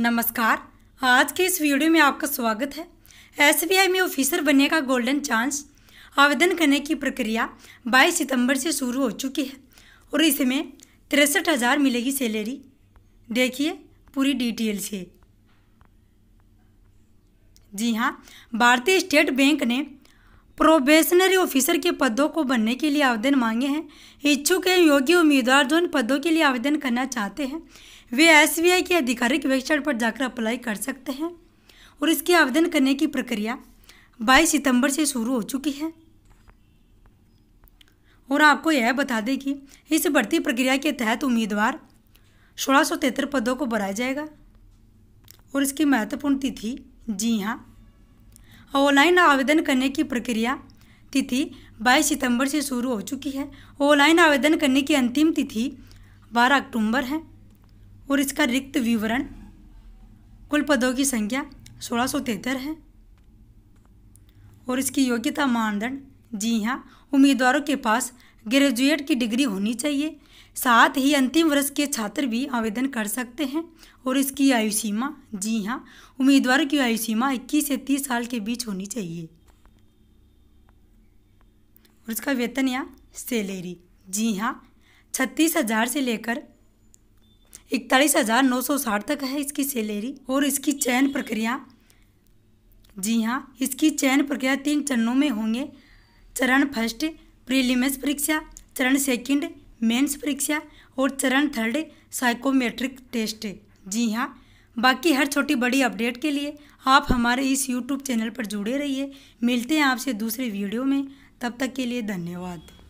नमस्कार आज के इस वीडियो में आपका स्वागत है एसबीआई में ऑफिसर बनने का गोल्डन चांस आवेदन करने की प्रक्रिया 22 सितंबर से शुरू हो चुकी है और इसमें तिरसठ हज़ार मिलेगी सैलरी देखिए पूरी डिटेल से जी हाँ भारतीय स्टेट बैंक ने प्रोबेशनरी ऑफिसर के पदों को बनने के लिए आवेदन मांगे हैं इच्छुक एवं योग्य उम्मीदवार जो इन पदों के लिए आवेदन करना चाहते हैं वे एस की आधिकारिक वेबसाइट पर जाकर अप्लाई कर सकते हैं और इसके आवेदन करने की प्रक्रिया 22 सितंबर से शुरू हो चुकी है और आपको यह बता दें कि इस भर्ती प्रक्रिया के तहत उम्मीदवार सोलह पदों को बढ़ाया जाएगा और इसकी महत्वपूर्ण तिथि जी हाँ ऑनलाइन आवेदन करने की प्रक्रिया तिथि 22 सितंबर से शुरू हो चुकी है ऑनलाइन आवेदन करने की अंतिम तिथि 12 अक्टूबर है और इसका रिक्त विवरण कुल पदों की संख्या सोलह है और इसकी योग्यता मानदंड जी हाँ उम्मीदवारों के पास ग्रेजुएट की डिग्री होनी चाहिए साथ ही अंतिम वर्ष के छात्र भी आवेदन कर सकते हैं और इसकी आयु सीमा जी हाँ उम्मीदवार की आयु सीमा 21 से 30 साल के बीच होनी चाहिए और इसका वेतन या सैलरी जी हाँ छत्तीस हज़ार से लेकर इकतालीस हज़ार नौ सौ साठ तक है इसकी सैलरी और इसकी चयन प्रक्रिया जी हाँ इसकी चयन प्रक्रिया तीन चरणों में होंगे चरण फर्स्ट प्रीलिमेंस परीक्षा चरण सेकंड मेंस परीक्षा और चरण थर्ड साइकोमेट्रिक टेस्ट जी हाँ बाकी हर छोटी बड़ी अपडेट के लिए आप हमारे इस यूट्यूब चैनल पर जुड़े रहिए मिलते हैं आपसे दूसरे वीडियो में तब तक के लिए धन्यवाद